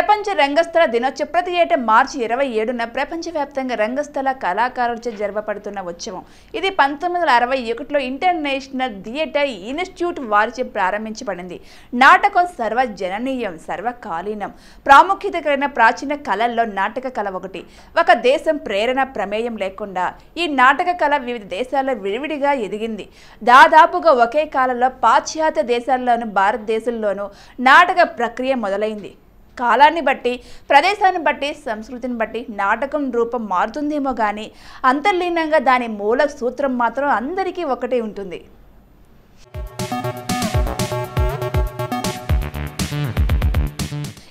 ప్రపంచ రంగస్థల దినోత్సవం ప్రతి ఏటా మార్చి ఇరవై ఏడున ప్రపంచవ్యాప్తంగా రంగస్థల కళాకారులచే జరపబడుతున్న ఉత్సవం ఇది పంతొమ్మిది వందల అరవై ఒకటిలో ఇంటర్నేషనల్ థియేటర్ ఇన్స్టిట్యూట్ వారిచే ప్రారంభించబడింది నాటకం సర్వజననీయం సర్వకాలీనం ప్రాముఖ్యత కలిగిన ప్రాచీన కళల్లో నాటక కళ ఒకటి ఒక దేశం ప్రేరణ ప్రమేయం లేకుండా ఈ నాటక కళ వివిధ దేశాల్లో విడివిడిగా ఎదిగింది దాదాపుగా ఒకే కాలంలో పాశ్చాత్య దేశాల్లోనూ భారతదేశంలోనూ నాటక ప్రక్రియ మొదలైంది కాలాన్ని బట్టి ప్రదేశాన్ని బట్టి సంస్కృతిని బట్టి నాటకం రూపం మారుతుందేమో కానీ అంతర్లీనంగా దాని మూల సూత్రం మాత్రం అందరికీ ఒకటే ఉంటుంది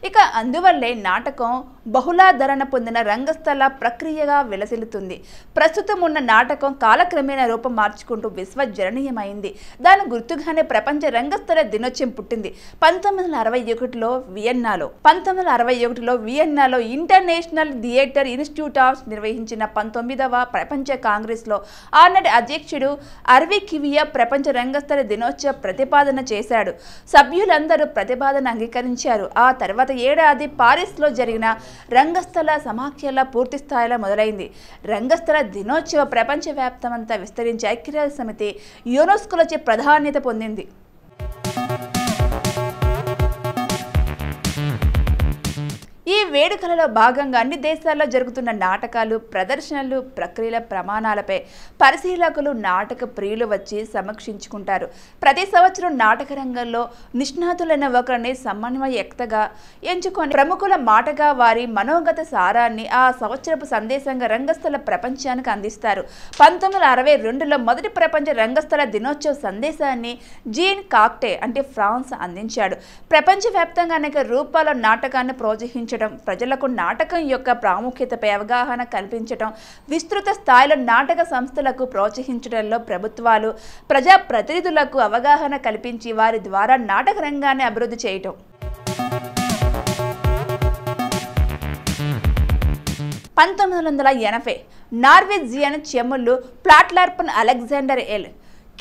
ఇక అందువల్లే నాటకం బహుళాధరణ పొందిన రంగస్థల ప్రక్రియగా విలసిల్లుతుంది ప్రస్తుతం ఉన్న నాటకం కాలక్రమేణా రూపం మార్చుకుంటూ విశ్వజననీయమైంది దాని గుర్తుగానే ప్రపంచ రంగస్థల దినోత్సవం పుట్టింది పంతొమ్మిది అరవై ఒకటిలో వియన్నాలో పంతొమ్మిది వందల అరవై ఒకటిలో వియన్నాలో ఇంటర్నేషనల్ థియేటర్ ఇన్స్టిట్యూట్ ఆఫ్ నిర్వహించిన పంతొమ్మిదవ ప్రపంచ కాంగ్రెస్లో ఆనాటి అధ్యక్షుడు అర్వి కివియా ప్రపంచ రంగస్థల దినోత్సవ ప్రతిపాదన చేశాడు సభ్యులందరూ ప్రతిపాదన అంగీకరించారు ఆ తర్వాత ఏడాది పారిస్లో జరిగిన రంగస్థల సమాఖ్యల పూర్తి స్థాయిలో మొదలైంది రంగస్థల దినోత్సవ ప్రపంచవ్యాప్తమంతా విస్తరించే ఐక్యరాజ్య సమితి యునెస్కోలోచి ప్రాధాన్యత పొందింది ఈ వేడుకలలో భాగంగా అన్ని దేశాల్లో జరుగుతున్న నాటకాలు ప్రదర్శనలు ప్రక్రియల ప్రమాణాలపై పరిశీలకులు నాటక ప్రియులు వచ్చి సమీక్షించుకుంటారు ప్రతి సంవత్సరం నాటక రంగంలో నిష్ణాతులైన ఒకరిని సమన్వయక్తగా ఎంచుకొని ప్రముఖుల మాటగా వారి మనోగత సారాన్ని ఆ సంవత్సరపు సందేశంగా రంగస్థల ప్రపంచానికి అందిస్తారు పంతొమ్మిది వందల అరవై రెండులో మొదటి ప్రపంచ రంగస్థల దినోత్సవ సందేశాన్ని జీన్ కాక్టే అంటే ఫ్రాన్స్ అందించాడు ప్రపంచవ్యాప్తంగా అనేక రూపాల నాటకాన్ని ప్రోత్సహించడం చేయడం ప్రజలకు నాటకం యొక్క ప్రాముఖ్యతపై అవగాహన కల్పించడం విస్తృత స్థాయిలో నాటక సంస్థలకు ప్రోత్సహించడంలో ప్రభుత్వాలు ప్రజా ప్రతినిధులకు అవగాహన కల్పించి వారి ద్వారా నాటక రంగాన్ని అభివృద్ధి చేయటం పంతొమ్మిది వందల ఎనభై నార్వేజియన్ చెముళ్ళు ప్లాట్లార్పన్ అలెగ్జాండర్ ఎల్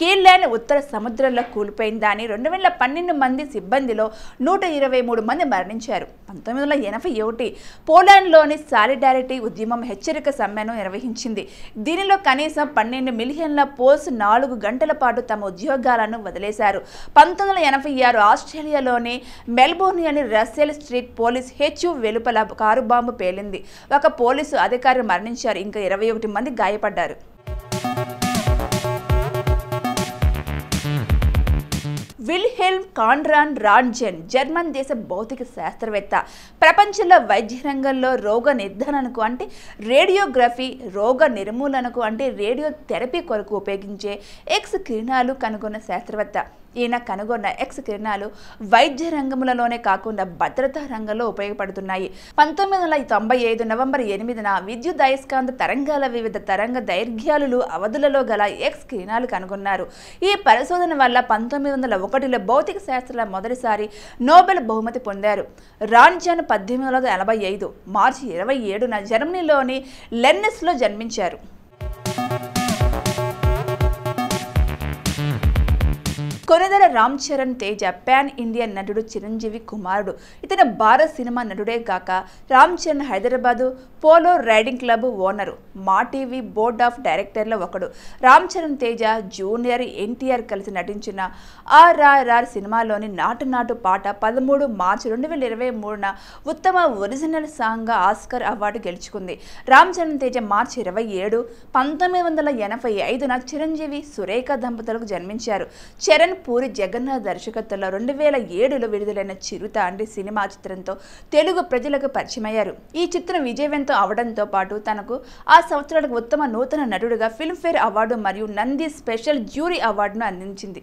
కీర్లైన్ ఉత్తర సముద్రంలో కూలిపోయిందని రెండు వేల పన్నెండు మంది సిబ్బందిలో నూట ఇరవై మూడు మంది మరణించారు పంతొమ్మిది వందల ఎనభై ఒకటి పోలాండ్లోని సాలిడారిటీ ఉద్యమం హెచ్చరిక సమ్మెను నిర్వహించింది దీనిలో కనీసం పన్నెండు మిలియన్ల పోల్స్ నాలుగు గంటల పాటు తమ ఉద్యోగాలను వదిలేశారు పంతొమ్మిది వందల ఎనభై ఆరు ఆస్ట్రేలియాలోని మెల్బోర్నియని రస్సెల్ స్ట్రీట్ పోలీస్ హెచ్యు వెలుపల కారు బాంబు పేలింది ఒక పోలీసు అధికారి మరణించారు ఇంకా ఇరవై ఒకటి మంది గాయపడ్డారు విల్హెల్మ్ కాండ్రాన్ రాన్జెన్ జర్మన్ దేశ భౌతిక శాస్త్రవేత్త ప్రపంచంలో వైద్య రంగంలో రోగ నిర్ధారణకు అంటే రేడియోగ్రఫీ రోగ నిర్మూలనకు అంటే రేడియోథెరపీ కొరకు ఉపయోగించే ఎక్స్ కిరణాలు కనుగొన్న శాస్త్రవేత్త ఈయన కనుగొన్న ఎక్స్ కిరణాలు వైద్య రంగములలోనే కాకుండా భద్రతా రంగంలో ఉపయోగపడుతున్నాయి పంతొమ్మిది వందల తొంభై ఐదు నవంబర్ ఎనిమిదిన విద్యుత్ అయస్కాంత తరంగాల వివిధ తరంగ దైర్ఘ్యాలు అవధులలో గల ఎక్స్ కిరణాలు కనుగొన్నారు ఈ పరిశోధన వల్ల పంతొమ్మిది వందల ఒకటిలో భౌతిక శాస్త్రాల మొదటిసారి నోబెల్ బహుమతి పొందారు రాన్జన్ పద్దెనిమిది వందల నలభై ఐదు మార్చి ఇరవై ఏడున జర్మనీలోని లెన్నెస్లో జన్మించారు కొనదల రామ్ చరణ్ తేజ ప్యాన్ ఇండియన్ నటుడు చిరంజీవి కుమారుడు ఇతను భారత్ సినిమా నటుడే కాక Ram Charan Hyderabad polo riding club owner Maa TV board of డైరెక్టర్లో ఒకడు రామ్ చరణ్ తేజ జూనియర్ ఎన్టీఆర్ కలిసి నటించిన ఆర్ఆర్ఆర్ సినిమాలోని నాటు నాటు పాట పదమూడు మార్చి రెండు వేల ఇరవై మూడున ఉత్తమ ఒరిజినల్ సాంగ్ ఆస్కర్ అవార్డు గెలుచుకుంది రామ్ చరణ్ తేజ మార్చి ఇరవై ఏడు పంతొమ్మిది వందల ఎనభై ఐదున చిరంజీవి సురేఖ దంపతులకు జన్మించారు చరణ్ పూరి జగన్నాథ్ దర్శకత్వంలో రెండు వేల ఏడులో విడుదలైన చిరుత అంటే సినిమా చిత్రంతో తెలుగు ప్రజలకు పరిచయమయ్యారు ఈ చిత్రం విజయవంతం అవడంతో పాటు తనకు ఆ సంవత్సరాలకు ఉత్తమ నూతన నటుడుగా ఫిల్మ్ఫేర్ అవార్డు మరియు నంది స్పెషల్ జ్యూరీ అవార్డును అందించింది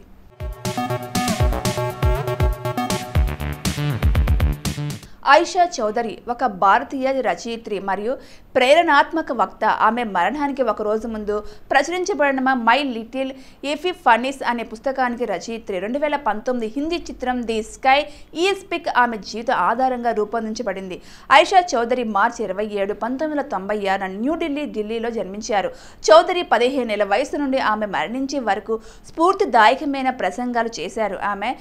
ఐషా చౌదరి ఒక భారతీయ రచయిత్రి మరియు ప్రేరణాత్మక వక్త ఆమె మరణానికి ఒక రోజు ముందు ప్రచురించబడిన మై లిటిల్ ఏఫీ ఫనీస్ అనే పుస్తకానికి రచయిత్రి రెండు వేల పంతొమ్మిది హిందీ చిత్రం ది స్కై ఈ స్పిక్ ఆమె జీవిత ఆధారంగా రూపొందించబడింది ఐషా చౌదరి మార్చి ఇరవై ఏడు పంతొమ్మిది వందల తొంభై ఆరున న్యూఢిల్లీ ఢిల్లీలో జన్మించారు చౌదరి నెలల వయసు నుండి ఆమె మరణించే వరకు స్ఫూర్తిదాయకమైన ప్రసంగాలు చేశారు ఆమె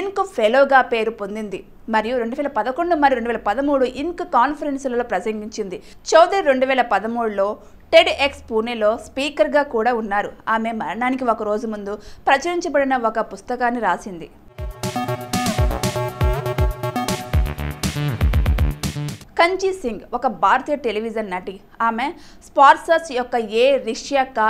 ఇన్కు ఫెలోగా పేరు పొందింది మరియు రెండు వేల పదకొండు మరియు రెండు వేల పదమూడు ఇన్క్ కాన్ఫరెన్స్లలో ప్రసంగించింది చౌదరి రెండు వేల పదమూడులో టెడ్ ఎక్స్ పూణేలో స్పీకర్గా కూడా ఉన్నారు ఆమె మరణానికి ఒక రోజు ముందు ప్రచురించబడిన ఒక పుస్తకాన్ని రాసింది కంచి సింగ్ ఒక భారతీయ టెలివిజన్ నటి ఆమె స్పార్సస్ యొక్క ఏ రిష్యాక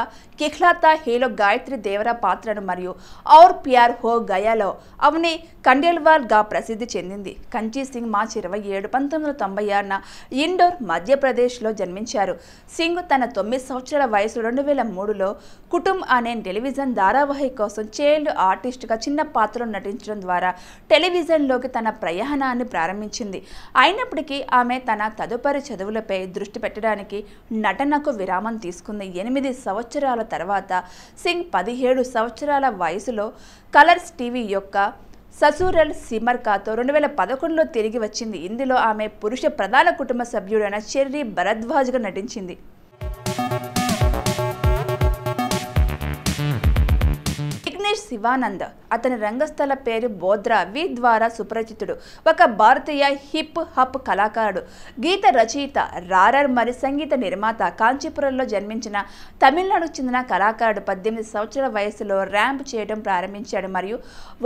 కిఖ్లాతా హీలో గాయత్రి దేవర పాత్రను మరియు ఔర్ ప్యార్ హో గయాలో అవని కండేల్వాల్గా ప్రసిద్ధి చెందింది కంచి సింగ్ మార్చి ఇరవై ఏడు పంతొమ్మిది వందల తొంభై ఆరున ఇండోర్ మధ్యప్రదేశ్లో జన్మించారు సింగ్ తన తొమ్మిది సంవత్సరాల వయసు రెండు వేల మూడులో కుటుంబ్ అనే టెలివిజన్ ధారావాహి కోసం చైల్డ్ ఆర్టిస్ట్గా చిన్న పాత్రలో నటించడం ద్వారా టెలివిజన్లోకి తన ప్రయాణాన్ని ప్రారంభించింది అయినప్పటికీ ఆమె తన తదుపరి చదువులపై దృష్టి పెట్టడానికి నటనకు విరామం తీసుకుంది ఎనిమిది సంవత్సరాల తర్వాత సింగ్ పదిహేడు సంవత్సరాల వయసులో కలర్స్ టీవీ యొక్క ససూరల్ సిమర్ కాతో రెండు వేల పదకొండులో తిరిగి వచ్చింది ఇందులో ఆమె పురుష ప్రధాన కుటుంబ సభ్యుడైన చెర్రీ భరద్వాజ్గా నటించింది దినేష్ శివానంద్ అతని రంగస్థల పేరు బోద్రా వి ద్వారా సుపరిచితుడు ఒక భారతీయ హిప్ హప్ కళాకారుడు గీత రచయిత రారర్ మరి సంగీత నిర్మాత కాంచీపురంలో జన్మించిన తమిళనాడుకు చెందిన కళాకారుడు పద్దెనిమిది సంవత్సరాల వయసులో ర్యాంప్ చేయడం ప్రారంభించాడు మరియు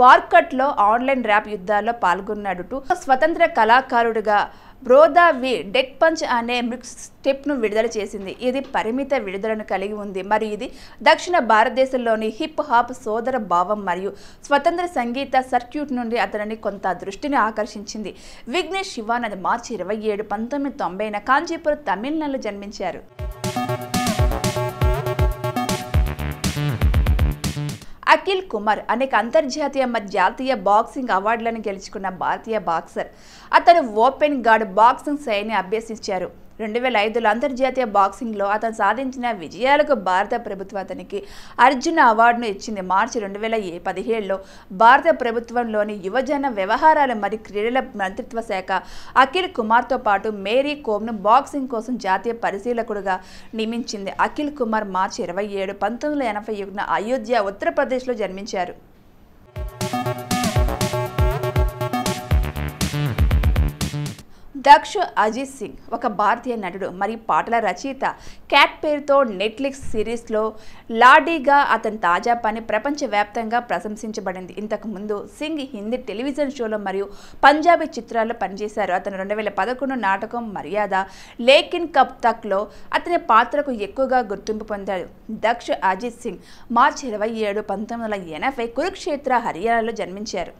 వార్కట్లో ఆన్లైన్ ర్యాప్ యుద్ధాల్లో పాల్గొన్నాడు స్వతంత్ర కళాకారుడుగా బ్రోదా వి డెక్ పంచ్ అనే మిక్స్ స్టెప్ను విడుదల చేసింది ఇది పరిమిత విడుదలను కలిగి ఉంది మరియు ఇది దక్షిణ భారతదేశంలోని హిప్ హాప్ సోదర భావం మరియు స్వతంత్ర సంగీత సర్క్యూట్ నుండి అతనిని కొంత దృష్టిని ఆకర్షించింది విఘ్నేష్ శివానంద్ మార్చి ఇరవై ఏడు పంతొమ్మిది తొంభైన కాంచీపురం తమిళనాడులో జన్మించారు అఖిల్ కుమార్ అనేక అంతర్జాతీయ జాతీయ బాక్సింగ్ అవార్డులను గెలుచుకున్న భారతీయ బాక్సర్ అతను ఓపెన్ గార్డ్ బాక్సింగ్ శైలిని అభ్యసించారు రెండు వేల ఐదులో అంతర్జాతీయ బాక్సింగ్లో అతను సాధించిన విజయాలకు భారత ప్రభుత్వం అతనికి అర్జున అవార్డును ఇచ్చింది మార్చి రెండు వేల ఏ పదిహేడులో భారత ప్రభుత్వంలోని యువజన వ్యవహారాలు మరియు క్రీడల మంత్రిత్వ శాఖ అఖిల్ కుమార్తో పాటు మేరీ కోమ్ను బాక్సింగ్ కోసం జాతీయ పరిశీలకుడుగా నియమించింది అఖిల్ కుమార్ మార్చి ఇరవై ఏడు పంతొమ్మిది వందల ఎనభై ఒకటిన అయోధ్య ఉత్తరప్రదేశ్లో జన్మించారు దక్ష అజిత్ సింగ్ ఒక భారతీయ నటుడు మరి పాటల రచయిత క్యాట్ పేరుతో నెట్ఫ్లిక్స్ సిరీస్లో లాడీగా అతని తాజా పని ప్రపంచవ్యాప్తంగా ప్రశంసించబడింది ఇంతకుముందు సింగ్ హిందీ టెలివిజన్ షోలో మరియు పంజాబీ చిత్రాల్లో పనిచేశారు అతను రెండు వేల పదకొండు నాటకం మర్యాద లేకిన్ కప్ తక్లో అతని పాత్రకు ఎక్కువగా గుర్తింపు పొందాడు దక్ష అజిత్ సింగ్ మార్చి ఇరవై ఏడు పంతొమ్మిది వందల ఎనభై కురుక్షేత్ర హర్యానాలో జన్మించారు